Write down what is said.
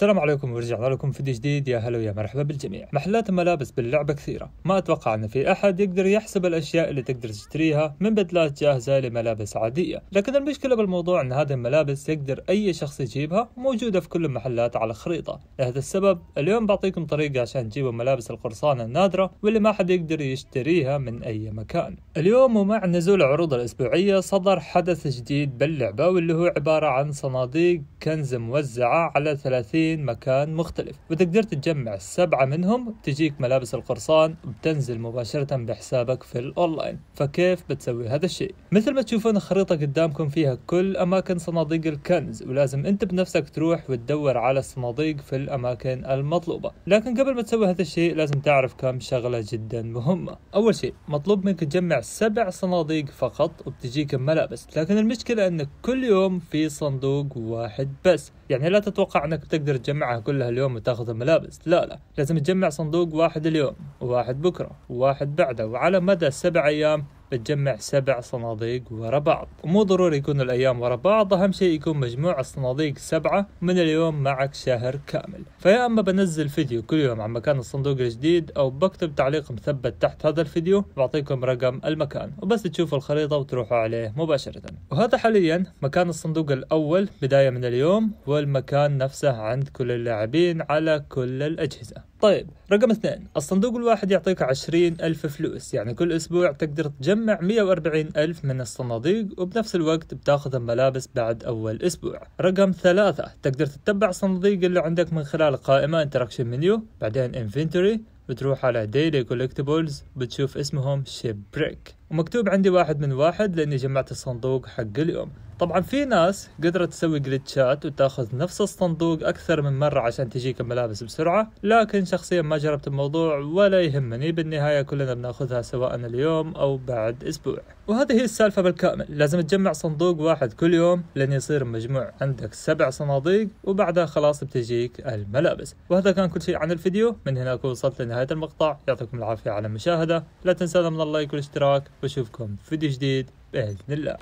السلام عليكم ورجعنا لكم فيديو جديد يا هلا ويا مرحبا بالجميع محلات الملابس باللعبة كثيرة ما اتوقع ان في احد يقدر يحسب الاشياء اللي تقدر تشتريها من بدلات جاهزة لملابس عادية لكن المشكلة بالموضوع ان هذه الملابس يقدر اي شخص يجيبها موجودة في كل المحلات على خريطة لهذا السبب اليوم بعطيكم طريقة عشان تجيبوا ملابس القرصان النادرة واللي ما حد يقدر يشتريها من اي مكان اليوم ومع نزول العروض الاسبوعية صدر حدث جديد باللعبة واللي هو عبارة عن صناديق كنز موزعة على 30 30 مكان مختلف وتقدر تجمع سبعة منهم تجيك ملابس القرصان وبتنزل مباشرة بحسابك في الأونلاين فكيف بتسوي هذا الشيء مثل ما تشوفون الخريطة قدامكم فيها كل أماكن صناديق الكنز ولازم أنت بنفسك تروح وتدور على الصناديق في الأماكن المطلوبة لكن قبل ما تسوي هذا الشيء لازم تعرف كم شغلة جدا مهمة أول شيء مطلوب منك تجمع سبع صناديق فقط وبتجيك الملابس لكن المشكلة أن كل يوم في صندوق واحد بس يعني لا تتوقع أنك تقدر تجمعها كلها اليوم وتاخذ الملابس لا لا لازم تجمع صندوق واحد اليوم وواحد بكرة وواحد بعده وعلى مدى سبع أيام بتجمع سبع صناديق ورا بعض ومو ضروري يكون الايام ورا بعض اهم شيء يكون مجموع الصناديق سبعة من اليوم معك شهر كامل فيا اما بنزل فيديو كل يوم عن مكان الصندوق الجديد او بكتب تعليق مثبت تحت هذا الفيديو بعطيكم رقم المكان وبس تشوفوا الخريطة وتروحوا عليه مباشرة وهذا حاليا مكان الصندوق الاول بداية من اليوم والمكان نفسه عند كل اللاعبين على كل الاجهزة طيب رقم اثنين الصندوق الواحد يعطيك عشرين ألف فلوس يعني كل أسبوع تقدر تجمع بتجمع 140 ألف من الصناديق وبنفس الوقت بتاخذ الملابس بعد أول أسبوع رقم ثلاثة تقدر تتبع الصناديق اللي عندك من خلال قائمة Interaction Menu بعدين Inventory بتروح على Daily Collectibles بتشوف اسمهم Ship بريك ومكتوب عندي واحد من واحد لأني جمعت الصندوق حق اليوم طبعا في ناس قدرت تسوي جلتشات وتاخذ نفس الصندوق اكثر من مره عشان تجيك الملابس بسرعه لكن شخصيا ما جربت الموضوع ولا يهمني بالنهايه كلنا بناخذها سواء اليوم او بعد اسبوع وهذه هي السالفه بالكامل لازم تجمع صندوق واحد كل يوم لين يصير مجموع عندك سبع صناديق وبعدها خلاص بتجيك الملابس وهذا كان كل شيء عن الفيديو من هنا اكون وصلت لنهايه المقطع يعطيكم العافيه على المشاهده لا تنسونا من اللايك والاشتراك واشوفكم في فيديو جديد باذن الله